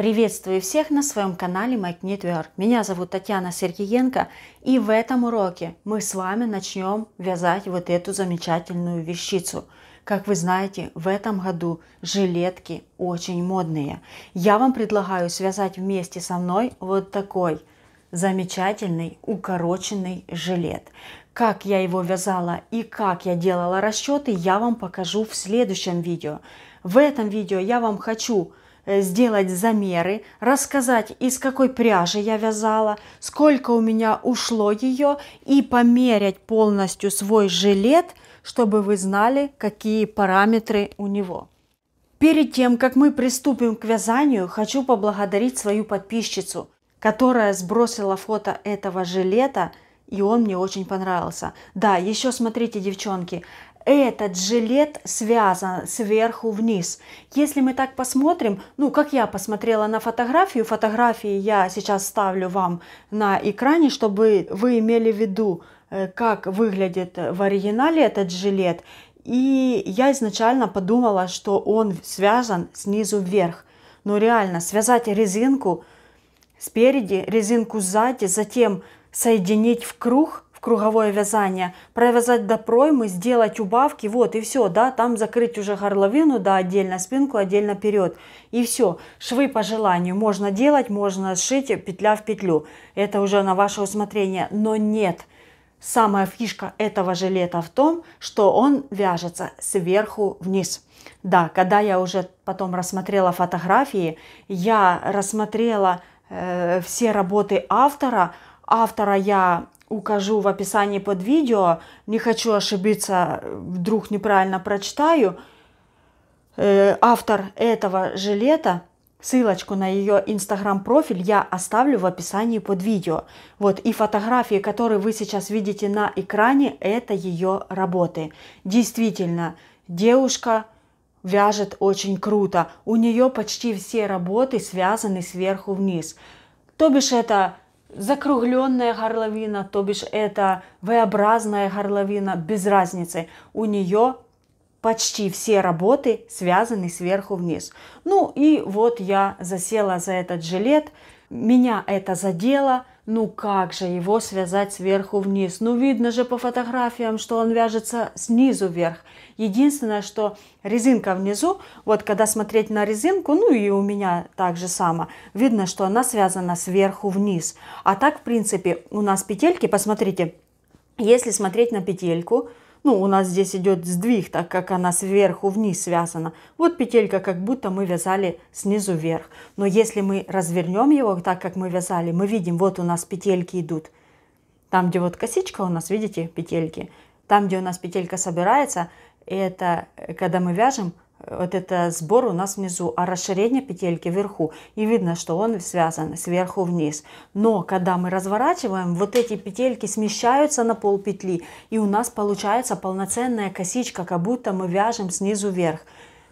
Приветствую всех на своем канале Mike Network. Меня зовут Татьяна Сергеенко и в этом уроке мы с вами начнем вязать вот эту замечательную вещицу. Как вы знаете, в этом году жилетки очень модные. Я вам предлагаю связать вместе со мной вот такой замечательный укороченный жилет. Как я его вязала и как я делала расчеты, я вам покажу в следующем видео. В этом видео я вам хочу Э, сделать замеры, рассказать, из какой пряжи я вязала, сколько у меня ушло ее и померять полностью свой жилет, чтобы вы знали, какие параметры у него. Перед тем, как мы приступим к вязанию, хочу поблагодарить свою подписчицу, которая сбросила фото этого жилета, и он мне очень понравился. Да, еще смотрите, девчонки, этот жилет связан сверху вниз. Если мы так посмотрим, ну, как я посмотрела на фотографию, фотографии я сейчас ставлю вам на экране, чтобы вы имели в виду, э, как выглядит в оригинале этот жилет. И я изначально подумала, что он связан снизу вверх. Но реально, связать резинку спереди, резинку сзади, затем соединить в круг – круговое вязание, провязать до проймы, сделать убавки, вот и все, да, там закрыть уже горловину, да, отдельно спинку, отдельно вперед, и все. Швы по желанию можно делать, можно сшить петля в петлю, это уже на ваше усмотрение, но нет. Самая фишка этого жилета в том, что он вяжется сверху вниз. Да, когда я уже потом рассмотрела фотографии, я рассмотрела э, все работы автора. Автора я укажу в описании под видео. Не хочу ошибиться, вдруг неправильно прочитаю. Э, автор этого жилета, ссылочку на ее инстаграм-профиль я оставлю в описании под видео. Вот и фотографии, которые вы сейчас видите на экране, это ее работы. Действительно, девушка вяжет очень круто. У нее почти все работы связаны сверху вниз. То бишь это закругленная горловина, то бишь это V-образная горловина, без разницы. У нее почти все работы связаны сверху вниз. Ну и вот я засела за этот жилет, меня это задело, ну как же его связать сверху вниз? Ну видно же по фотографиям, что он вяжется снизу вверх. Единственное, что резинка внизу, вот когда смотреть на резинку, ну и у меня так же само, видно, что она связана сверху вниз. А так, в принципе, у нас петельки, посмотрите, если смотреть на петельку, ну, у нас здесь идет сдвиг, так как она сверху вниз связана. Вот петелька, как будто мы вязали снизу вверх. Но если мы развернем его, так как мы вязали, мы видим, вот у нас петельки идут. Там, где вот косичка у нас, видите, петельки. Там, где у нас петелька собирается, это э, когда мы вяжем, вот это сбор у нас внизу, а расширение петельки вверху. И видно, что он связан сверху вниз. Но когда мы разворачиваем, вот эти петельки смещаются на пол петли, и у нас получается полноценная косичка, как будто мы вяжем снизу вверх.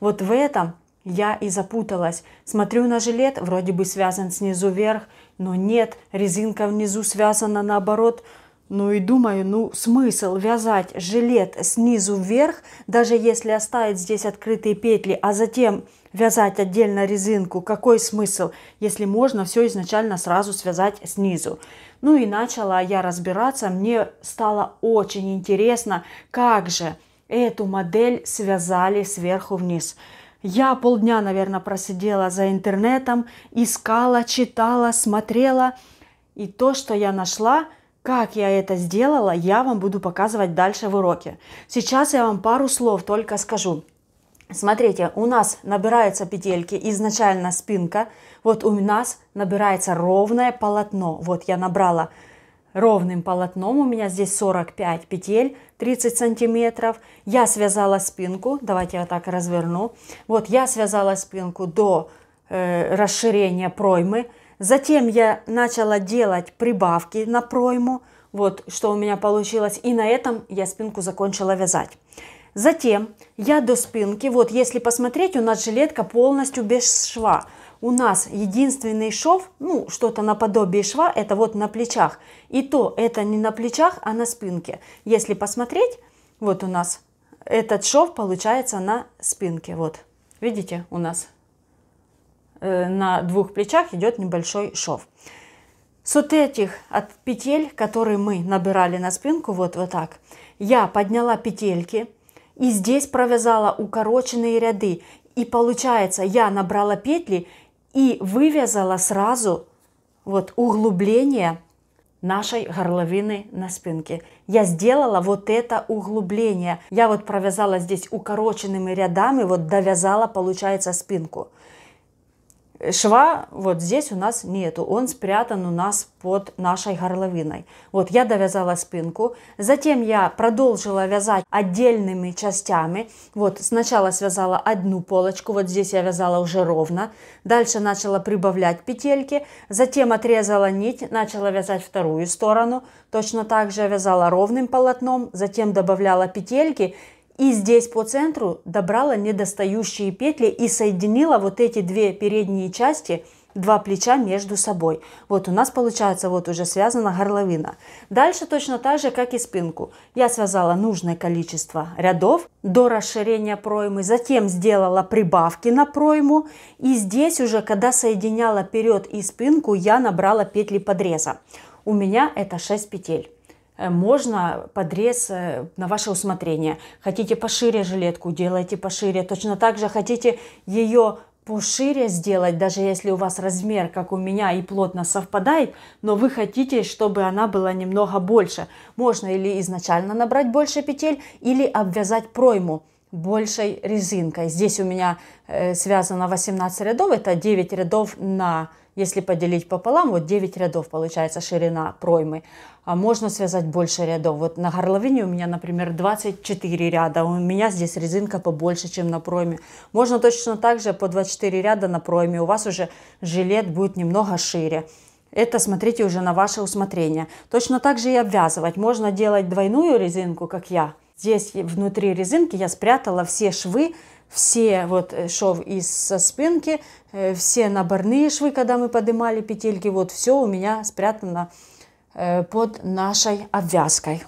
Вот в этом я и запуталась. Смотрю на жилет, вроде бы связан снизу вверх, но нет, резинка внизу связана наоборот, ну и думаю, ну смысл вязать жилет снизу вверх, даже если оставить здесь открытые петли, а затем вязать отдельно резинку, какой смысл, если можно все изначально сразу связать снизу. Ну и начала я разбираться, мне стало очень интересно, как же эту модель связали сверху вниз. Я полдня, наверное, просидела за интернетом, искала, читала, смотрела. И то, что я нашла – как я это сделала, я вам буду показывать дальше в уроке. Сейчас я вам пару слов только скажу. Смотрите, у нас набираются петельки, изначально спинка. Вот у нас набирается ровное полотно. Вот я набрала ровным полотном. У меня здесь 45 петель, 30 сантиметров. Я связала спинку. Давайте я так разверну. Вот я связала спинку до э, расширения проймы. Затем я начала делать прибавки на пройму, вот что у меня получилось, и на этом я спинку закончила вязать. Затем я до спинки, вот если посмотреть, у нас жилетка полностью без шва. У нас единственный шов, ну что-то наподобие шва, это вот на плечах. И то это не на плечах, а на спинке. Если посмотреть, вот у нас этот шов получается на спинке, вот. Видите, у нас Э, на двух плечах идет небольшой шов. С вот этих от петель, которые мы набирали на спинку, вот, вот так, я подняла петельки и здесь провязала укороченные ряды. И получается, я набрала петли и вывязала сразу вот углубление нашей горловины на спинке. Я сделала вот это углубление. Я вот провязала здесь укороченными рядами, вот довязала, получается, спинку. Шва вот здесь у нас нету, он спрятан у нас под нашей горловиной. Вот я довязала спинку, затем я продолжила вязать отдельными частями. Вот сначала связала одну полочку, вот здесь я вязала уже ровно. Дальше начала прибавлять петельки, затем отрезала нить, начала вязать вторую сторону. Точно так же вязала ровным полотном, затем добавляла петельки и здесь по центру добрала недостающие петли и соединила вот эти две передние части, два плеча между собой. Вот у нас получается вот уже связана горловина. Дальше точно так же, как и спинку. Я связала нужное количество рядов до расширения проймы, затем сделала прибавки на пройму. И здесь уже, когда соединяла вперед и спинку, я набрала петли подреза. У меня это 6 петель. Э, можно подрез э, на ваше усмотрение. Хотите пошире жилетку, делайте пошире. Точно так же хотите ее пошире сделать, даже если у вас размер, как у меня, и плотно совпадает, но вы хотите, чтобы она была немного больше. Можно или изначально набрать больше петель, или обвязать пройму большей резинкой. Здесь у меня э, связано 18 рядов, это 9 рядов на, если поделить пополам, вот 9 рядов получается ширина проймы. А можно связать больше рядов. Вот на горловине у меня, например, 24 ряда, у меня здесь резинка побольше, чем на пройме. Можно точно так же по 24 ряда на пройме, у вас уже жилет будет немного шире. Это смотрите уже на ваше усмотрение. Точно так же и обвязывать. Можно делать двойную резинку, как я, Здесь внутри резинки я спрятала все швы, все вот э, шов из со спинки, э, все наборные швы, когда мы поднимали петельки, вот все у меня спрятано э, под нашей обвязкой.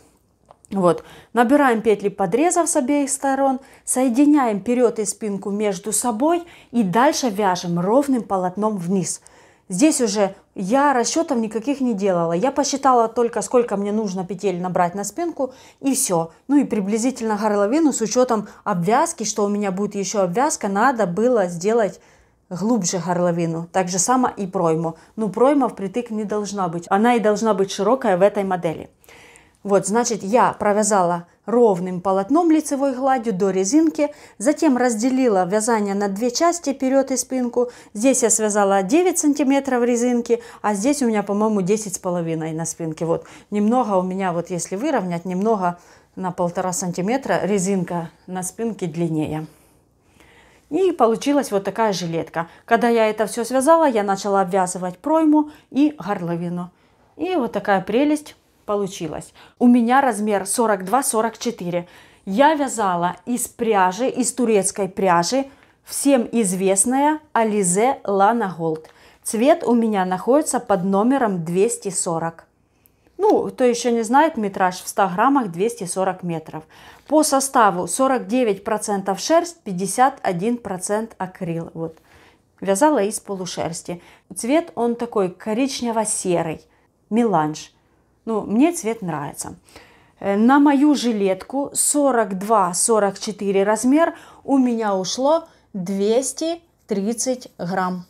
Вот. Набираем петли подрезов с обеих сторон, соединяем вперед и спинку между собой и дальше вяжем ровным полотном вниз – Здесь уже я расчетов никаких не делала. Я посчитала только, сколько мне нужно петель набрать на спинку, и все. Ну и приблизительно горловину с учетом обвязки, что у меня будет еще обвязка, надо было сделать глубже горловину. Так же само и пройму. Ну пройма впритык не должна быть. Она и должна быть широкая в этой модели. Вот, значит, я провязала ровным полотном лицевой гладью до резинки, затем разделила вязание на две части, вперед и спинку. Здесь я связала 9 сантиметров резинки, а здесь у меня, по-моему, 10,5 на спинке. Вот, немного у меня, вот если выровнять, немного на полтора сантиметра резинка на спинке длиннее. И получилась вот такая жилетка. Когда я это все связала, я начала обвязывать пройму и горловину. И вот такая прелесть получилось. У меня размер 42-44. Я вязала из пряжи, из турецкой пряжи, всем известная Ализе Лана Голд. Цвет у меня находится под номером 240. Ну, кто еще не знает, метраж в 100 граммах 240 метров. По составу 49% шерсть, 51% акрил. Вот. Вязала из полушерсти. Цвет он такой коричнево-серый, меланж. Ну, мне цвет нравится. Э, на мою жилетку 42-44 размер у меня ушло 230 грамм.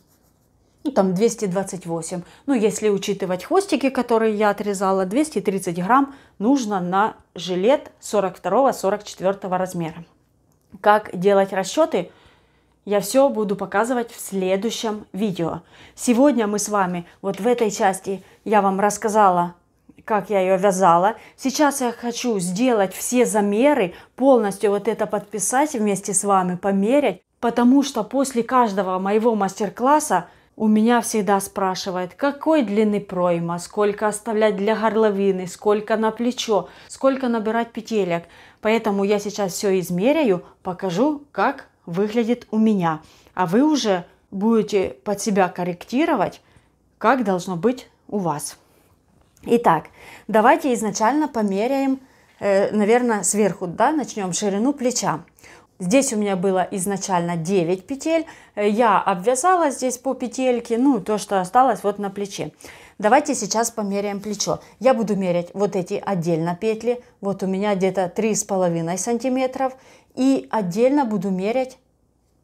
Ну, там 228. Ну, если учитывать хвостики, которые я отрезала, 230 грамм нужно на жилет 42-44 размера. Как делать расчеты? Я все буду показывать в следующем видео. Сегодня мы с вами, вот в этой части я вам рассказала как я ее вязала. Сейчас я хочу сделать все замеры, полностью вот это подписать вместе с вами, померять, потому что после каждого моего мастер-класса у меня всегда спрашивают, какой длины пройма, сколько оставлять для горловины, сколько на плечо, сколько набирать петелек. Поэтому я сейчас все измеряю, покажу, как выглядит у меня. А вы уже будете под себя корректировать, как должно быть у вас. Итак, давайте изначально померяем, э, наверное, сверху, да, начнем ширину плеча. Здесь у меня было изначально 9 петель. Э, я обвязала здесь по петельке, ну, то, что осталось вот на плече. Давайте сейчас померяем плечо. Я буду мерять вот эти отдельно петли. Вот у меня где-то 3,5 сантиметров. И отдельно буду мерять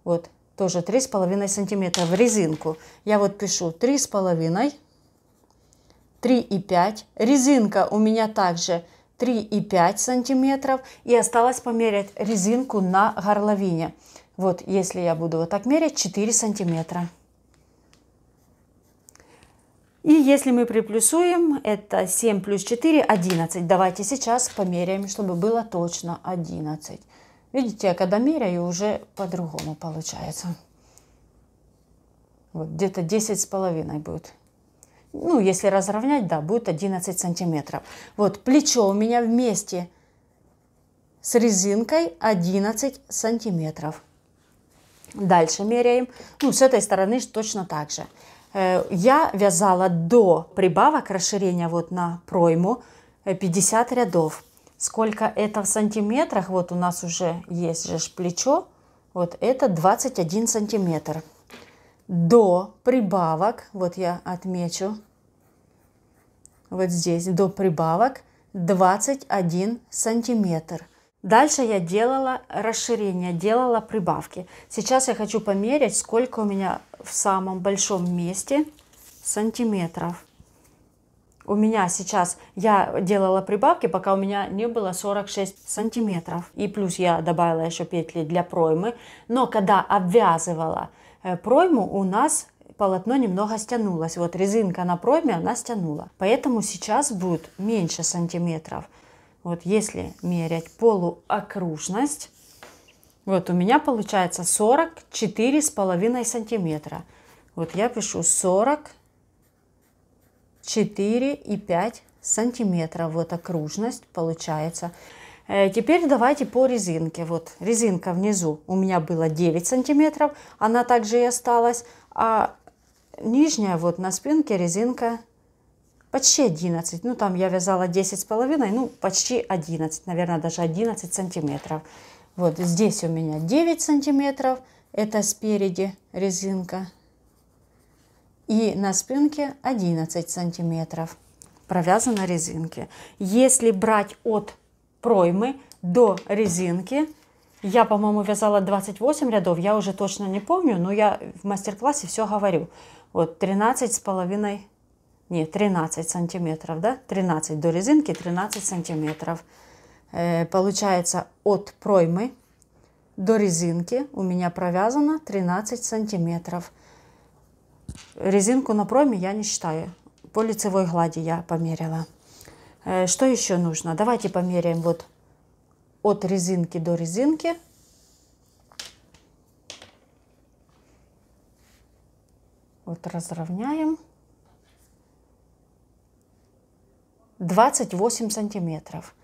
вот тоже 3,5 сантиметра в резинку. Я вот пишу 3,5 сантиметра 3,5. Резинка у меня также 3,5 сантиметров. И осталось померять резинку на горловине. Вот, если я буду вот так мерять, 4 сантиметра. И если мы приплюсуем, это 7 плюс 4, 11. Давайте сейчас померяем, чтобы было точно 11. Видите, я когда меряю, уже по-другому получается. Вот где-то 10 с половиной будет ну, если разровнять, да, будет 11 сантиметров. Вот плечо у меня вместе с резинкой 11 сантиметров. Дальше меряем. Ну, с этой стороны точно так же. Э, я вязала до прибавок расширения вот на пройму 50 э, рядов. Сколько это в сантиметрах? Вот у нас уже есть же плечо. Вот это 21 сантиметр до прибавок, вот я отмечу, вот здесь до прибавок 21 сантиметр. Дальше я делала расширение, делала прибавки. Сейчас я хочу померить, сколько у меня в самом большом месте сантиметров у меня сейчас, я делала прибавки, пока у меня не было 46 сантиметров. И плюс я добавила еще петли для проймы. Но когда обвязывала э, пройму, у нас полотно немного стянулось. Вот резинка на пройме, она стянула. Поэтому сейчас будет меньше сантиметров. Вот если мерять полуокружность, вот у меня получается 44,5 сантиметра. Вот я пишу 40 4 и 5 сантиметров. Вот окружность получается. Э, теперь давайте по резинке. Вот резинка внизу у меня было 9 сантиметров, она также и осталась. А нижняя вот на спинке резинка почти 11. Ну там я вязала 10 с половиной, ну почти 11, наверное даже 11 сантиметров. Вот здесь у меня 9 сантиметров, это спереди резинка и на спинке 11 сантиметров. Провязаны резинки. Если брать от проймы до резинки, я, по-моему, вязала 28 рядов, я уже точно не помню, но я в мастер-классе все говорю. Вот 13 с половиной, не, 13 сантиметров, да? 13 до резинки, 13 сантиметров. Э, получается от проймы до резинки у меня провязано 13 сантиметров. Резинку на проме я не считаю. По лицевой глади я померила. Э, что еще нужно? Давайте померяем вот от резинки до резинки. Вот разровняем. 28 сантиметров.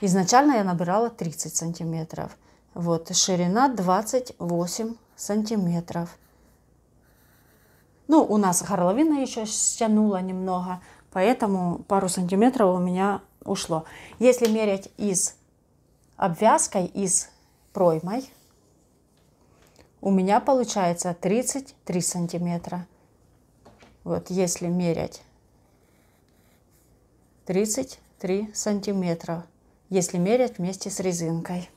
Изначально я набирала 30 сантиметров. Вот ширина 28 сантиметров. Ну, у нас горловина еще стянула немного, поэтому пару сантиметров у меня ушло. Если мерять из обвязкой, из проймой, у меня получается 33 сантиметра. Вот если мерять 33 сантиметра, если мерять вместе с резинкой.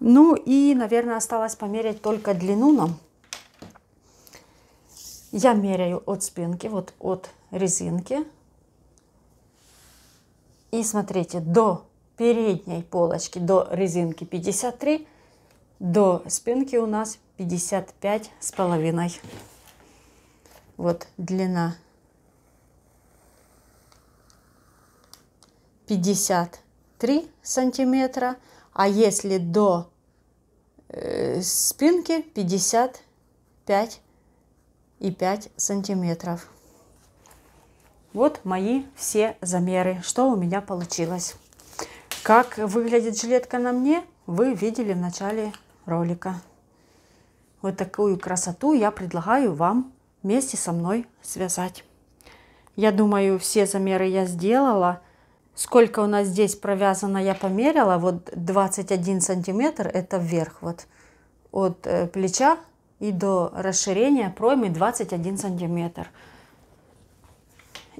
Ну и, наверное, осталось померить только длину нам. Я меряю от спинки, вот от резинки. И смотрите, до передней полочки, до резинки 53, до спинки у нас 55 с половиной. Вот длина 53 сантиметра, а если до э, спинки 55 сантиметров и 5 сантиметров. Вот мои все замеры, что у меня получилось. Как выглядит жилетка на мне, вы видели в начале ролика. Вот такую красоту я предлагаю вам вместе со мной связать. Я думаю, все замеры я сделала. Сколько у нас здесь провязано, я померила. Вот 21 сантиметр, это вверх вот от э, плеча и до расширения проймы 21 сантиметр.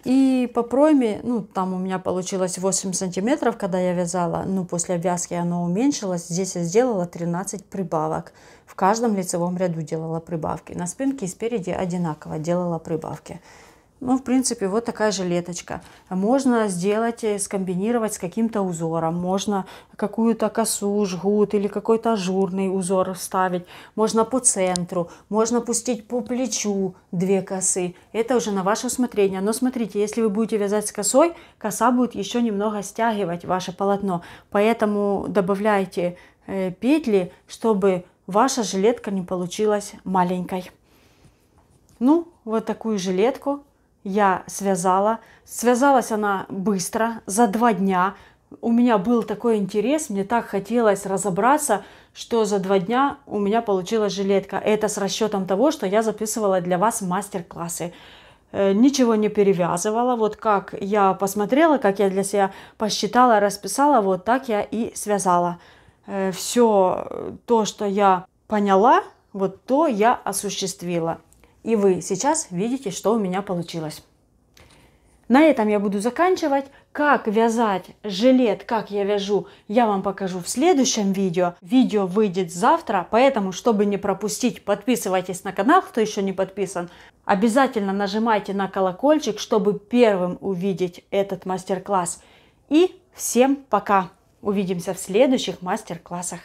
И по пройме, ну, там у меня получилось 8 сантиметров, когда я вязала. Ну, после обвязки оно уменьшилось. Здесь я сделала 13 прибавок. В каждом лицевом ряду делала прибавки. На спинке и спереди одинаково делала прибавки. Ну, в принципе, вот такая жилеточка. Можно сделать, э, скомбинировать с каким-то узором. Можно какую-то косу, жгут или какой-то ажурный узор вставить. Можно по центру, можно пустить по плечу две косы. Это уже на ваше усмотрение. Но смотрите, если вы будете вязать с косой, коса будет еще немного стягивать ваше полотно. Поэтому добавляйте э, петли, чтобы ваша жилетка не получилась маленькой. Ну, вот такую жилетку я связала. Связалась она быстро, за два дня. У меня был такой интерес, мне так хотелось разобраться, что за два дня у меня получилась жилетка. Это с расчетом того, что я записывала для вас мастер-классы э, ничего не перевязывала. Вот как я посмотрела, как я для себя посчитала, расписала, вот так я и связала. Э, Все то, что я поняла, вот то я осуществила. И вы сейчас видите, что у меня получилось. На этом я буду заканчивать. Как вязать жилет, как я вяжу, я вам покажу в следующем видео. Видео выйдет завтра, поэтому, чтобы не пропустить, подписывайтесь на канал, кто еще не подписан. Обязательно нажимайте на колокольчик, чтобы первым увидеть этот мастер-класс. И всем пока! Увидимся в следующих мастер-классах.